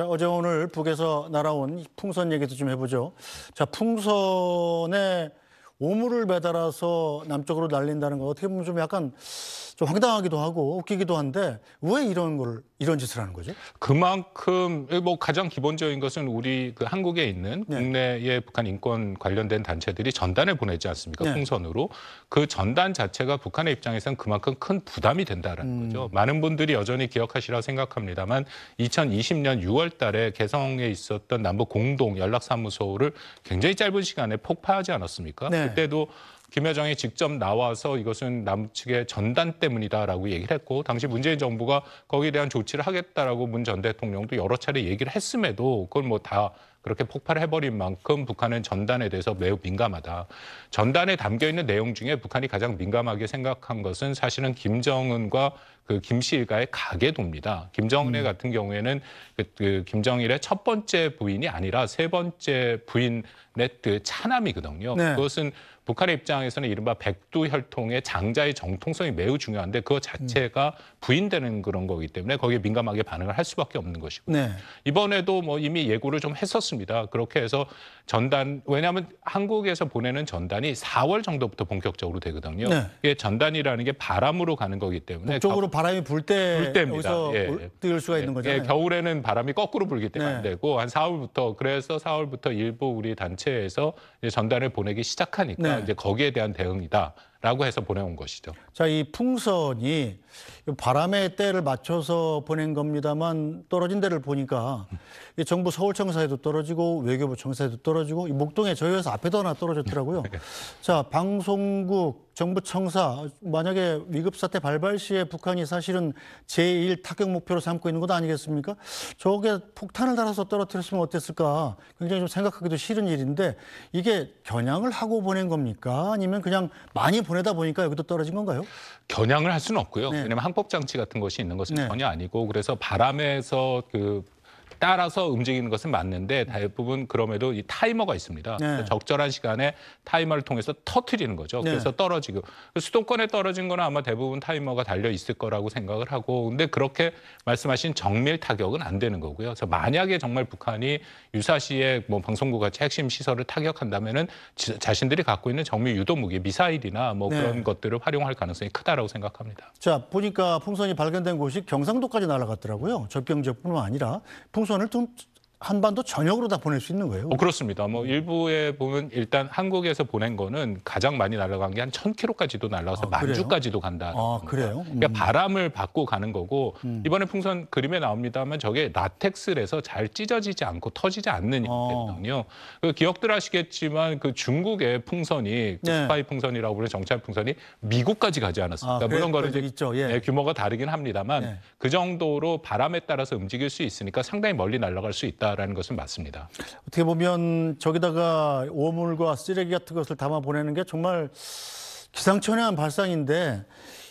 자, 어제 오늘 북에서 날아온 풍선 얘기도 좀 해보죠. 자, 풍선에 오물을 매달아서 남쪽으로 날린다는 거 어떻게 보면 좀 약간 좀 황당하기도 하고 웃기기도 한데 왜 이런 걸 이런 짓을 하는 거죠? 그만큼 뭐 가장 기본적인 것은 우리 그 한국에 있는 네. 국내의 북한 인권 관련된 단체들이 전단을 보내지 않습니까? 네. 풍선으로 그 전단 자체가 북한의 입장에선 그만큼 큰 부담이 된다라는 음. 거죠. 많은 분들이 여전히 기억하시라 생각합니다만 2020년 6월달에 개성에 있었던 남북 공동 연락사무소를 굉장히 짧은 시간에 폭파하지 않았습니까? 네. 그때도 김여정이 직접 나와서 이것은 남측의 전단 때문이다라고 얘기를 했고 당시 문재인 정부가 거기에 대한 조치를 하겠다라고 문 전 대통령도 여러 차례 얘기를 했음에도 그걸 뭐 다 그렇게 폭발해버린 만큼 북한은 전단에 대해서 매우 민감하다. 전단에 담겨 있는 내용 중에 북한이 가장 민감하게 생각한 것은 사실은 김정은과 그 김씨 일가의 가계도입니다. 김정은의 음. 같은 경우에는 그, 그 김정일의 첫 번째 부인이 아니라 세 번째 부인의 그 차남이거든요. 네. 그것은 북한의 입장에서는 이른바 백두 혈통의 장자의 정통성이 매우 중요한데 그 자체가 부인되는 그런 거기 때문에 거기에 민감하게 반응을 할 수밖에 없는 것이고 네. 이번에도 뭐 이미 예고를 좀 했었습니다. 그렇게 해서 전단 왜냐하면 한국에서 보내는 전단이 4월 정도부터 본격적으로 되거든요. 네. 이게 전단이라는 게 바람으로 가는 거기 때문에 쪽으로 바람이 불때 여기서 예. 예. 수가 있는 예, 거잖 예. 겨울에는 바람이 거꾸로 불기 때문에 네. 안 되고 한 4월부터 그래서 4월부터 일부 우리 단체에서 전단을 보내기 시작하니까 네. 이제 거기에 대한 대응이다. 라고 해서 보내온 것이죠. 자, 이 풍선이 바람의 때를 맞춰서 보낸 겁니다만 떨어진 데를 보니까 이 정부 서울청사에도 떨어지고 외교부 청사에도 떨어지고 이 목동에 저희 회사 앞에도 하나 떨어졌더라고요. 네. 자, 방송국, 정부청사 만약에 위급사태 발발 시에 북한이 사실은 제1 타격 목표로 삼고 있는 것 아니겠습니까? 저게 폭탄을 달아서 떨어뜨렸으면 어땠을까 굉장히 좀 생각하기도 싫은 일인데 이게 겨냥을 하고 보낸 겁니까? 아니면 그냥 많이 보내다 보니까 여기도 떨어진 건가요? 겨냥을 할 수는 없고요. 네. 왜냐하면 항법 장치 같은 것이 있는 것은 네. 전혀 아니고 그래서 바람에서 그 따라서 움직이는 것은 맞는데 대부분 그럼에도 이 타이머가 있습니다. 네. 적절한 시간에 타이머를 통해서 터트리는 거죠. 네. 그래서 떨어지고 그 수도권에 떨어진 거는 아마 대부분 타이머가 달려 있을 거라고 생각을 하고 근데 그렇게 말씀하신 정밀 타격은 안 되는 거고요. 그래서 만약에 정말 북한이 유사시에 뭐 방송국 같이 핵심 시설을 타격한다면은 자신들이 갖고 있는 정밀 유도 무기 미사일이나 뭐 네. 그런 것들을 활용할 가능성이 크다라고 생각합니다. 자 보니까 풍선이 발견된 곳이 경상도까지 날아갔더라고요. 절경지역뿐만 아니라 풍선 우선을 좀 한반도 전역으로 다 보낼 수 있는 거예요? 어, 그렇습니다. 뭐 일부에 보면 일단 한국에서 보낸 거는 가장 많이 날아간 게 한 1000km까지도 날아와서 아, 만주까지도 간다. 아, 그래요? 그러니까 음. 그러니까 바람을 받고 가는 거고 음. 이번에 풍선 그림에 나옵니다만 저게 라텍스에서잘 찢어지지 않고 터지지 않는 거거든요. 어. 아. 그 기억들 하시겠지만 그 중국의 풍선이 그 네. 스파이 풍선이라고 부르는 정찰 풍선이 미국까지 가지 않았습니까? 아, 물론 거는 있죠. 예. 네, 규모가 다르긴 합니다만 네. 그 정도로 바람에 따라서 움직일 수 있으니까 상당히 멀리 날아갈 수 있다. 있다라는 것은 맞습니다. 어떻게 보면 저기다가 오물과 쓰레기 같은 것을 담아 보내는 게 정말 기상천외한 발상인데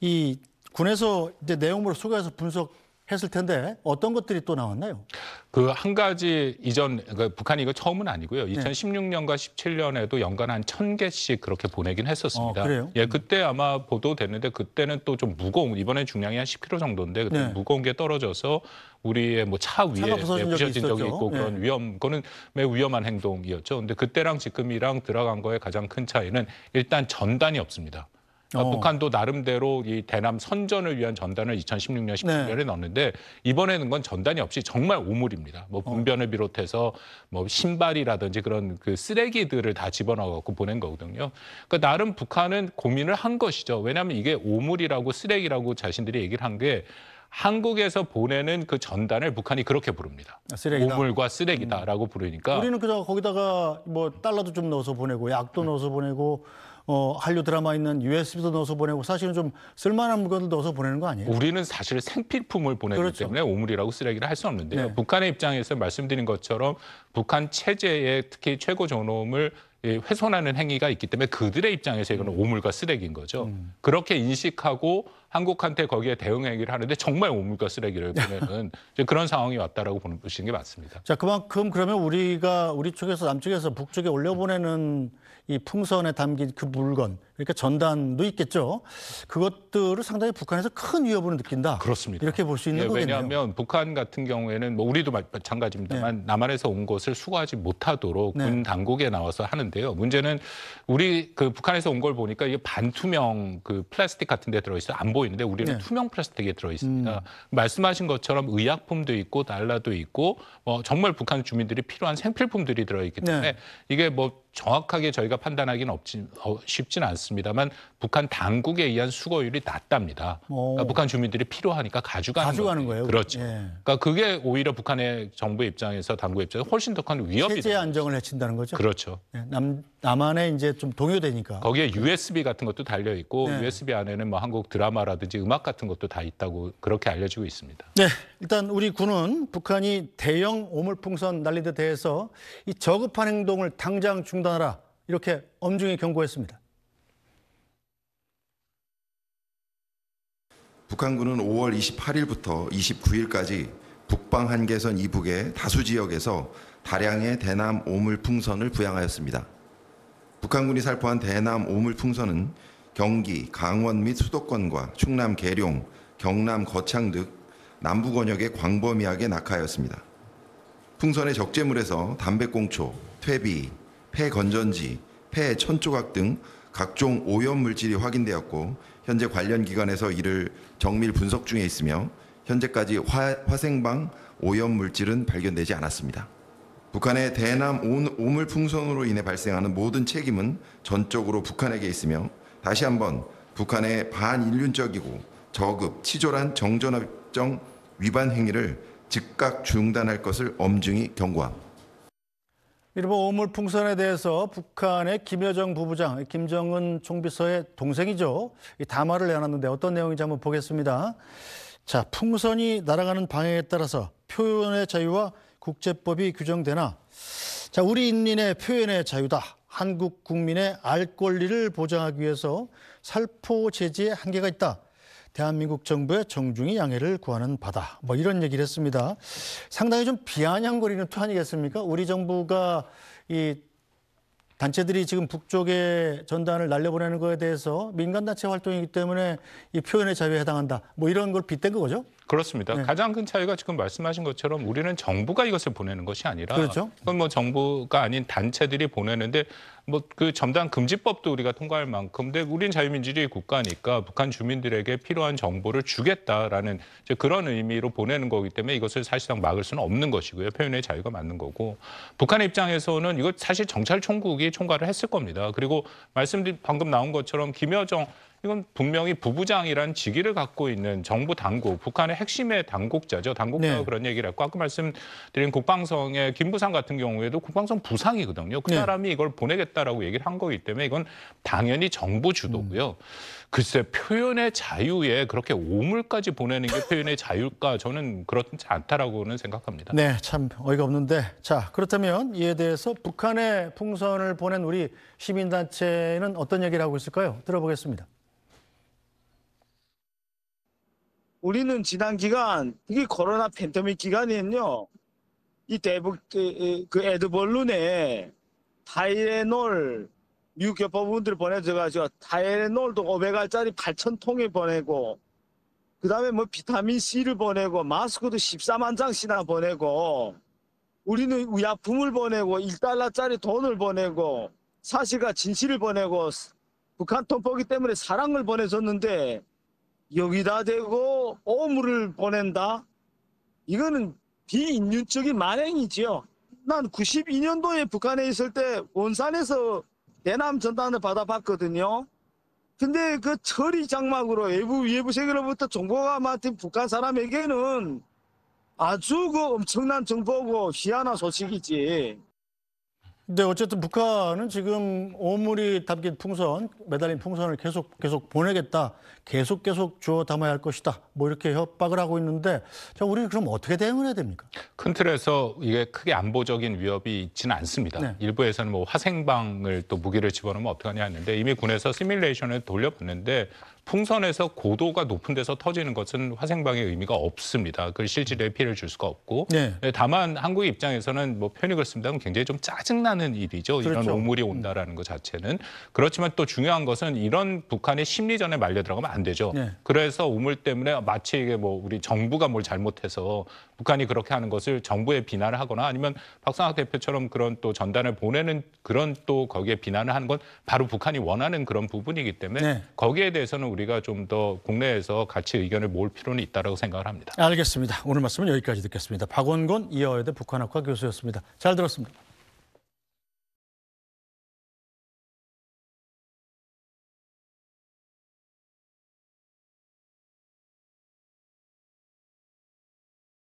이 군에서 이제 내용물을 수거해서 분석 했을 텐데 어떤 것들이 또 나왔나요? 그 한 가지 이전 그러니까 북한이 이거 처음은 아니고요. 2016년과 17년에도 연간 한 천개씩 그렇게 보내긴 했었습니다. 어, 그래요? 예, 그때 아마 보도됐는데 그때는 또 좀 무거운 이번에 중량이 한 10kg 정도인데 그때 네. 무거운 게 떨어져서 우리의 뭐차 위에 차 부서진 네, 부셔진 적이, 있고 그런 네. 위험 그거는 매우 위험한 행동이었죠. 근데 그때랑 지금이랑 들어간 거에 가장 큰 차이는 일단 전단이 없습니다. 그러니까 어. 북한도 나름대로 이 대남 선전을 위한 전단을 2016년 17년에 네. 넣었는데 이번에는 건 전단이 없이 정말 오물입니다. 뭐 어. 분변을 비롯해서 뭐 신발이라든지 그런 그 쓰레기들을 다 집어넣어 갖고 보낸 거거든요. 그러니까 나름 북한은 고민을 한 것이죠. 왜냐하면 이게 오물이라고 쓰레기라고 자신들이 얘기를 한게 한국에서 보내는 그 전단을 북한이 그렇게 부릅니다. 아, 쓰레기다. 오물과 음. 쓰레기다라고 부르니까 우리는 그저 거기다가 뭐 달러도 좀 넣어서 보내고 약도 음. 넣어서 보내고 어, 한류 드라마 있는 USB도 넣어서 보내고 사실은 좀 쓸만한 물건을 넣어서 보내는 거 아니에요? 우리는 사실 생필품을 보내기 그렇죠. 때문에 오물이라고 쓰레기를 할 수 없는데요. 네. 북한의 입장에서 말씀드린 것처럼 북한 체제의 특히 최고 존엄을 예, 훼손하는 행위가 있기 때문에 그들의 입장에서 이거는 음. 오물과 쓰레기인 거죠. 음. 그렇게 인식하고 한국한테 거기에 대응 행위를 하는데 정말 오물과 쓰레기를 보내는 그런 상황이 왔다라고 보시는 게 맞습니다. 자, 그만큼 그러면 우리가 우리 쪽에서 남쪽에서 북쪽에 올려보내는 이 풍선에 담긴 그 물건 그러니까 전단도 있겠죠. 그것들을 상당히 북한에서 큰 위협으로 느낀다. 그렇습니다. 이렇게 볼 수 있는 예, 거겠네요. 왜냐하면 북한 같은 경우에는 뭐 우리도 마찬가지입니다만 네. 남한에서 온 것을 수거하지 못하도록 네. 군 당국에 나와서 하는데요. 문제는 우리 그 북한에서 온 걸 보니까 이게 반투명 그 플라스틱 같은 데 들어 있어 안 보이는데 우리는 네. 투명 플라스틱에 들어 있습니다. 음. 말씀하신 것처럼 의약품도 있고 달라도 있고 뭐 정말 북한 주민들이 필요한 생필품들이 들어 있기 네. 때문에 이게 뭐 정확하게 저희가 판단하기는 없지 어, 쉽진 않습니다. 않습니다만 북한 당국에 의한 수거율이 낮답니다. 그러니까 북한 주민들이 필요하니까 가져가는, 가져가는 거예요. 그렇죠. 예. 그러니까 그게 오히려 북한의 정부 입장에서 당국 입장에서 훨씬 더 큰 위협이 체제 안정을 해친다는 거죠. 그렇죠. 예. 남 남한에 이제 좀 동요되니까 거기에 USB 같은 것도 달려 있고 네. USB 안에는 뭐 한국 드라마라든지 음악 같은 것도 다 있다고 그렇게 알려지고 있습니다. 네, 일단 우리 군은 북한이 대형 오물풍선 날린 데 대해서 이 저급한 행동을 당장 중단하라 이렇게 엄중히 경고했습니다. 북한군은 5월 28일부터 29일까지 북방 한계선 이북의 다수 지역에서 다량의 대남 오물풍선을 부양하였습니다. 북한군이 살포한 대남 오물풍선은 경기, 강원 및 수도권과 충남 계룡, 경남 거창 등 남부 권역에 광범위하게 낙하하였습니다. 풍선의 적재물에서 담배꽁초, 퇴비, 폐건전지, 폐천조각 등 각종 오염 물질이 확인되었고 현재 관련 기관에서 이를 정밀 분석 중에 있으며 현재까지 화, 생방 오염 물질은 발견되지 않았습니다. 북한의 대남 오물 풍선으로 인해 발생하는 모든 책임은 전적으로 북한에게 있으며 다시 한번 북한의 반인륜적이고 저급, 치졸한 정전협정 위반 행위를 즉각 중단할 것을 엄중히 경고합니다. 일본 오물 풍선에 대해서 북한의 김여정 부부장, 김정은 총비서의 동생이죠. 이 담화를 내놨는데 어떤 내용인지 한번 보겠습니다. 자, 풍선이 날아가는 방향에 따라서 표현의 자유와 국제법이 규정되나 자, 우리 인민의 표현의 자유다. 한국 국민의 알 권리를 보장하기 위해서 살포 제지의 한계가 있다. 대한민국 정부의 정중히 양해를 구하는 바다. 뭐 이런 얘기를 했습니다. 상당히 좀 비아냥거리는 투 아니겠습니까? 우리 정부가 이 단체들이 지금 북쪽에 전단을 날려보내는 거에 대해서 민간단체 활동이기 때문에 이 표현의 자유에 해당한다. 뭐 이런 걸 빗댄 거죠? 그렇습니다. 네. 가장 큰 차이가 지금 말씀하신 것처럼 우리는 정부가 이것을 보내는 것이 아니라 그렇죠? 그건 뭐 정부가 아닌 단체들이 보내는데 뭐 그 점단 금지법도 우리가 통과할 만큼 근데 우린 자유민주주의 국가니까 북한 주민들에게 필요한 정보를 주겠다라는 그런 의미로 보내는 거기 때문에 이것을 사실상 막을 수는 없는 것이고요. 표현의 자유가 맞는 거고 북한 입장에서는 이거 사실 정찰총국이 총괄을 했을 겁니다. 그리고 말씀드린 방금 나온 것처럼 김여정 이건 분명히 부부장이라는 직위를 갖고 있는 정부 당국, 북한의 핵심의 당국자죠. 당국자가 네. 그런 얘기를 했고 아까 말씀드린 국방성의 김부상 같은 경우에도 국방성 부상이거든요. 그 네. 사람이 네. 이걸 보내겠다라고 얘기를 한 거기 때문에 이건 당연히 정부 주도고요. 음. 글쎄 표현의 자유에 그렇게 오물까지 보내는 게 표현의 자유일까 저는 그렇지 않다라고는 생각합니다. 네, 참 어이가 없는데 자 그렇다면 이에 대해서 북한에 풍선을 보낸 우리 시민단체는 어떤 얘기를 하고 있을까요? 들어보겠습니다. 우리는 지난 기간 이게 코로나 팬데믹 기간에는요 이 대북 그 에드벌룬에 타이레놀 미국 교포분들 보내줘가지고 타이레놀도 500알짜리 8 0 0 0 통에 보내고 그 다음에 뭐 비타민 C를 보내고 마스크도 14만 장씩이나 보내고 우리는 의약품을 보내고 1달러짜리 돈을 보내고 사실과 진실을 보내고 북한 돈 보기 때문에 사랑을 보내줬는데 여기다 대고 오물을 보낸다? 이거는 비인륜적인 만행이지요. 난 92년도에 북한에 있을 때 원산에서 대남 전단을 받아봤거든요. 근데 그 처리 장막으로 외부 외부 세계로부터 정보가 맡은 북한 사람에게는 아주 그 엄청난 정보고 희한한 소식이지. 근데 어쨌든 북한은 지금 오물이 담긴 풍선, 매달린 풍선을 계속 계속 보내겠다. 계속 계속 주워 담아야 할 것이다. 뭐 이렇게 협박을 하고 있는데 자, 우리 그럼 어떻게 대응을 해야 됩니까? 큰 틀에서 이게 크게 안보적인 위협이 있지는 않습니다. 네. 일부에서는 뭐 화생방을 또 무기를 집어넣으면 어떡하냐 했는데 이미 군에서 시뮬레이션을 돌려봤는데 풍선에서 고도가 높은 데서 터지는 것은 화생방의 의미가 없습니다. 그 실질의 피해를 줄 수가 없고 네. 네 다만 한국 입장에서는 뭐 편익을 쓴다면 굉장히 좀 짜증나는 일이죠. 그렇죠. 이런 오물이 온다라는 것 자체는 그렇지만 또 중요한 것은 이런 북한의 심리전에 말려 들어가면 안안 되죠. 네. 그래서 우물 때문에 마치 이게 뭐 우리 정부가 뭘 잘못해서 북한이 그렇게 하는 것을 정부에 비난을 하거나 아니면 박상학 대표처럼 그런 또 전단을 보내는 그런 또 거기에 비난을 하는 건 바로 북한이 원하는 그런 부분이기 때문에 네. 거기에 대해서는 우리가 좀 더 국내에서 같이 의견을 모을 필요는 있다고 생각을 합니다. 알겠습니다. 오늘 말씀은 여기까지 듣겠습니다. 박원곤 이어여대 북한학과 교수였습니다. 잘 들었습니다.